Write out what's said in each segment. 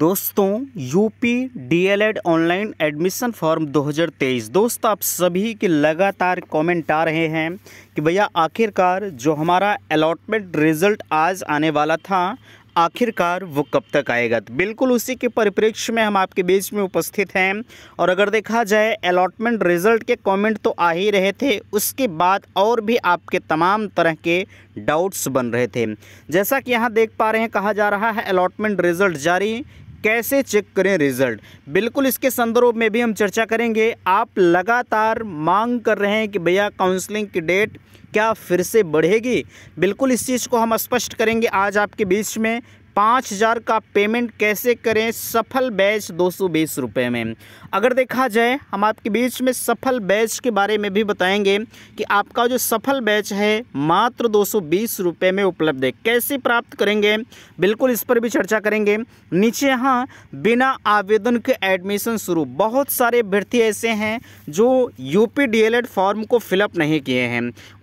दोस्तों UP DElEd online admission form 2023 दोस्त आप सभी के लगातार कमेंट आ रहे हैं कि भैया आखिरकार जो हमारा अलॉटमेंट रिजल्ट आज आने वाला था आखिरकार वो कब तक आएगा तो बिल्कुल उसी के परिप्रेक्ष्य में हम आपके बीच में उपस्थित हैं और अगर देखा जाए अलॉटमेंट रिजल्ट के कमेंट तो आ ही रहे थे उसके बाद और भी आपके तमाम तरह के डाउट्स बन रहे थे जैसा कि यहाँ देख पा रहे हैं कहा जा रहा है अलॉटमेंट रिजल्ट जारी कैसे चेक करें रिजल्ट बिल्कुल इसके संदर्भ में भी हम चर्चा करेंगे आप लगातार मांग कर रहे हैं कि भैया काउंसलिंग की डेट क्या फिर से बढ़ेगी बिल्कुल इस चीज़ को हम स्पष्ट करेंगे आज आपके बीच में पाँच हज़ार का पेमेंट कैसे करें सफल बैच दो सौ बीस रुपये में अगर देखा जाए हम आपके बीच में सफल बैच के बारे में भी बताएंगे कि आपका जो सफल बैच है मात्र दो सौ बीस रुपये में उपलब्ध है कैसे प्राप्त करेंगे बिल्कुल इस पर भी चर्चा करेंगे नीचे यहाँ बिना आवेदन के एडमिशन शुरू बहुत सारे अभ्यर्थी ऐसे हैं जो यू पी फॉर्म को फिलअप नहीं किए हैं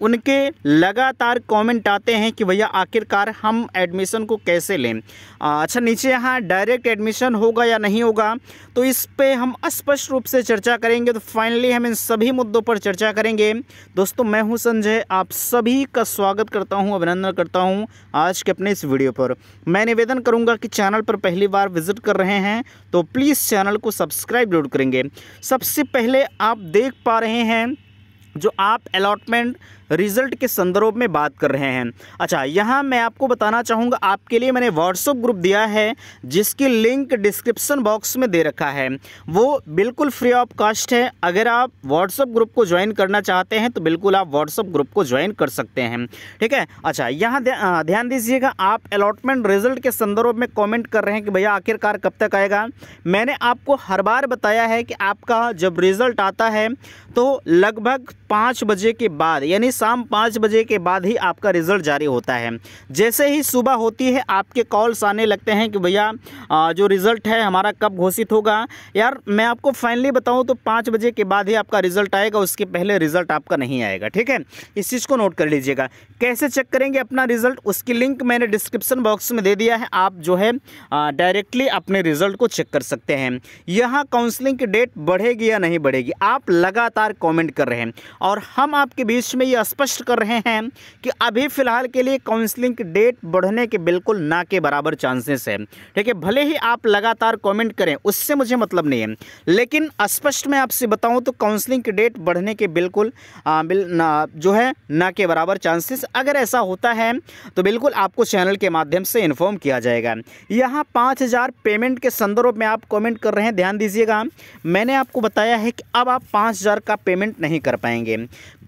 उनके लगातार कॉमेंट आते हैं कि भैया आखिरकार हम एडमिशन को कैसे लें अच्छा नीचे यहाँ डायरेक्ट एडमिशन होगा या नहीं होगा तो इस पर हम स्पष्ट रूप से चर्चा करेंगे तो फाइनली हम इन सभी मुद्दों पर चर्चा करेंगे दोस्तों मैं हूँ संजय आप सभी का स्वागत करता हूँ अभिनंदन करता हूँ आज के अपने इस वीडियो पर मैं निवेदन करूँगा कि चैनल पर पहली बार विजिट कर रहे हैं तो प्लीज़ चैनल को सब्सक्राइब जरूर करेंगे सबसे पहले आप देख पा रहे हैं जो आप अलॉटमेंट रिजल्ट के संदर्भ में बात कर रहे हैं अच्छा यहाँ मैं आपको बताना चाहूँगा आपके लिए मैंने व्हाट्सअप ग्रुप दिया है जिसकी लिंक डिस्क्रिप्सन बॉक्स में दे रखा है वो बिल्कुल फ्री ऑफ कॉस्ट है अगर आप व्हाट्सअप ग्रुप को ज्वाइन करना चाहते हैं तो बिल्कुल आप व्हाट्सअप ग्रुप को ज्वाइन कर सकते हैं ठीक है अच्छा यहाँ ध्यान दीजिएगा आप अलॉटमेंट रिजल्ट के संदर्भ में कमेंट कर रहे हैं कि भैया आखिरकार कब तक आएगा मैंने आपको हर बार बताया है कि आपका जब रिज़ल्ट आता है तो लगभग पाँच बजे के बाद यानी शाम पाँच बजे के बाद ही आपका रिज़ल्ट जारी होता है जैसे ही सुबह होती है आपके कॉल्स आने लगते हैं कि भैया जो रिज़ल्ट है हमारा कब घोषित होगा यार मैं आपको फाइनली बताऊँ तो पाँच बजे के बाद ही आपका रिज़ल्ट आएगा उसके पहले रिज़ल्ट आपका नहीं आएगा ठीक है इस चीज़ को नोट कर लीजिएगा कैसे चेक करेंगे अपना रिज़ल्ट उसकी लिंक मैंने डिस्क्रिप्सन बॉक्स में दे दिया है आप जो है डायरेक्टली अपने रिज़ल्ट को चेक कर सकते हैं यहाँ काउंसलिंग की डेट बढ़ेगी या नहीं बढ़ेगी आप लगातार कमेंट कर रहे हैं और हम आपके बीच में यह स्पष्ट कर रहे हैं कि अभी फ़िलहाल के लिए काउंसलिंग की डेट बढ़ने के बिल्कुल ना के बराबर चांसेस है ठीक है भले ही आप लगातार कमेंट करें उससे मुझे मतलब नहीं है लेकिन स्पष्ट मैं आपसे बताऊं तो काउंसलिंग की डेट बढ़ने के बिल्कुल आ, बिल, ना, जो है ना के बराबर चांसेस अगर ऐसा होता है तो बिल्कुल आपको चैनल के माध्यम से इन्फॉर्म किया जाएगा यहाँ पाँच पेमेंट के संदर्भ में आप कॉमेंट कर रहे हैं ध्यान दीजिएगा मैंने आपको बताया है कि अब आप पाँच का पेमेंट नहीं कर पाएंगे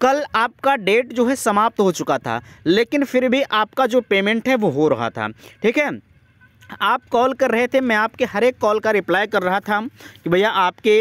कल आपका डेट जो है समाप्त हो चुका था लेकिन फिर भी आपका जो पेमेंट है वो हो रहा था ठीक है आप कॉल कर रहे थे मैं आपके हर एक कॉल का रिप्लाई कर रहा था कि भैया आपके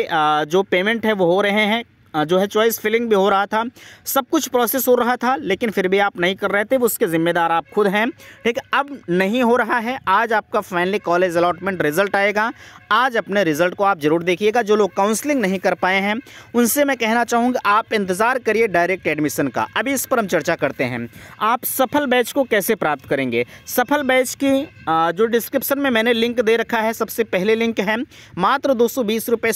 जो पेमेंट है वो हो रहे हैं जो है चॉइस फिलिंग भी हो रहा था सब कुछ प्रोसेस हो रहा था लेकिन फिर भी आप नहीं कर रहे थे वो उसके ज़िम्मेदार आप खुद हैं ठीक है अब नहीं हो रहा है आज आपका फाइनली कॉलेज अलॉटमेंट रिजल्ट आएगा आज अपने रिजल्ट को आप जरूर देखिएगा जो लोग काउंसलिंग नहीं कर पाए हैं उनसे मैं कहना चाहूँगा आप इंतज़ार करिए डायरेक्ट एडमिशन का अभी इस पर हम चर्चा करते हैं आप सफल बैच को कैसे प्राप्त करेंगे सफल बैच की जो डिस्क्रिप्शन में मैंने लिंक दे रखा है सबसे पहले लिंक है मात्र दो सौ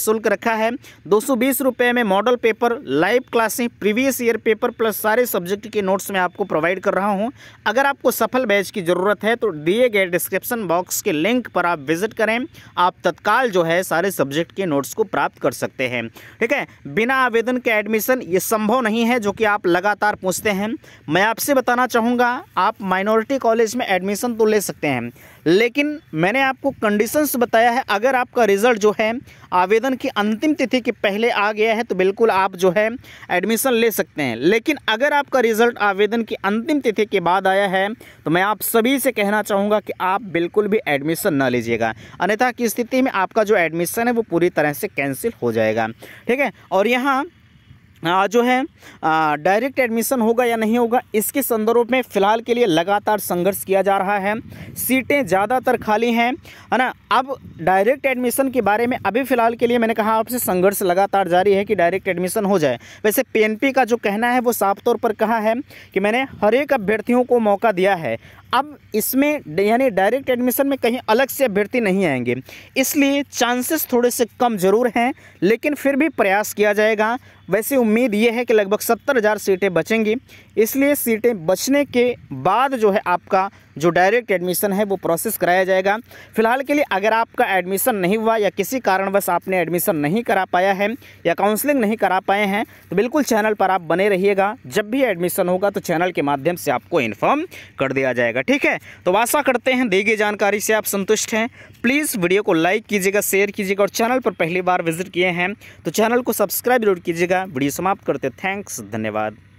शुल्क रखा है दो सौ में मॉडल पेपर लाइव क्लासें प्रीवियस ईयर पेपर प्लस सारे सब्जेक्ट के नोट्स मैं आपको प्रोवाइड कर रहा हूं अगर आपको सफल बैच की ज़रूरत है तो दिए गए डिस्क्रिप्शन बॉक्स के लिंक पर आप विजिट करें आप तत्काल जो है सारे सब्जेक्ट के नोट्स को प्राप्त कर सकते हैं ठीक है बिना आवेदन के एडमिशन ये संभव नहीं है जो कि आप लगातार पूछते हैं मैं आपसे बताना चाहूँगा आप माइनॉरिटी कॉलेज में एडमिशन तो ले सकते हैं लेकिन मैंने आपको कंडीशंस बताया है अगर आपका रिज़ल्ट जो है आवेदन की अंतिम तिथि के पहले आ गया है तो बिल्कुल आप जो है एडमिशन ले सकते हैं लेकिन अगर आपका रिज़ल्ट आवेदन की अंतिम तिथि के बाद आया है तो मैं आप सभी से कहना चाहूँगा कि आप बिल्कुल भी एडमिशन ना लीजिएगा अन्यथा की स्थिति में आपका जो एडमिशन है वो पूरी तरह से कैंसिल हो जाएगा ठीक है और यहाँ जो है डायरेक्ट एडमिशन होगा या नहीं होगा इसके संदर्भ में फ़िलहाल के लिए लगातार संघर्ष किया जा रहा है सीटें ज़्यादातर खाली हैं है ना अब डायरेक्ट एडमिशन के बारे में अभी फ़िलहाल के लिए मैंने कहा आपसे संघर्ष लगातार जारी है कि डायरेक्ट एडमिशन हो जाए वैसे पी का जो कहना है वो साफ तौर पर कहा है कि मैंने हर एक अभ्यर्थियों को मौका दिया है अब इसमें यानी डायरेक्ट एडमिशन में कहीं अलग से अभ्यर्थी नहीं आएंगे इसलिए चांसेस थोड़े से कम ज़रूर हैं लेकिन फिर भी प्रयास किया जाएगा वैसे उम्मीद ये है कि लगभग सत्तर हज़ार सीटें बचेंगी इसलिए सीटें बचने के बाद जो है आपका जो डायरेक्ट एडमिशन है वो प्रोसेस कराया जाएगा फिलहाल के लिए अगर आपका एडमिशन नहीं हुआ या किसी कारणवश आपने एडमिशन नहीं करा पाया है या काउंसलिंग नहीं करा पाए हैं तो बिल्कुल चैनल पर आप बने रहिएगा जब भी एडमिशन होगा तो चैनल के माध्यम से आपको इन्फॉर्म कर दिया जाएगा ठीक है तो आशा करते हैं दी गई जानकारी से आप संतुष्ट हैं प्लीज़ वीडियो को लाइक कीजिएगा शेयर कीजिएगा और चैनल पर पहली बार विजिट किए हैं तो चैनल को सब्सक्राइब जरूर कीजिएगा वीडियो समाप्त करते थैंक्स धन्यवाद